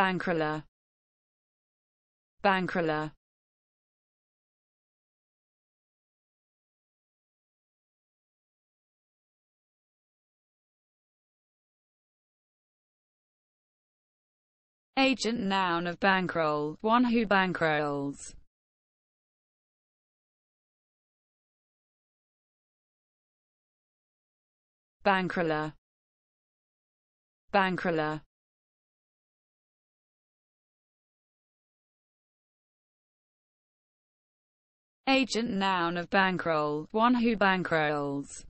Bankrula Bankrula Agent noun of bankroll, one who bankrolls. Bankroller Bankroller Agent noun of bankroll, one who bankrolls.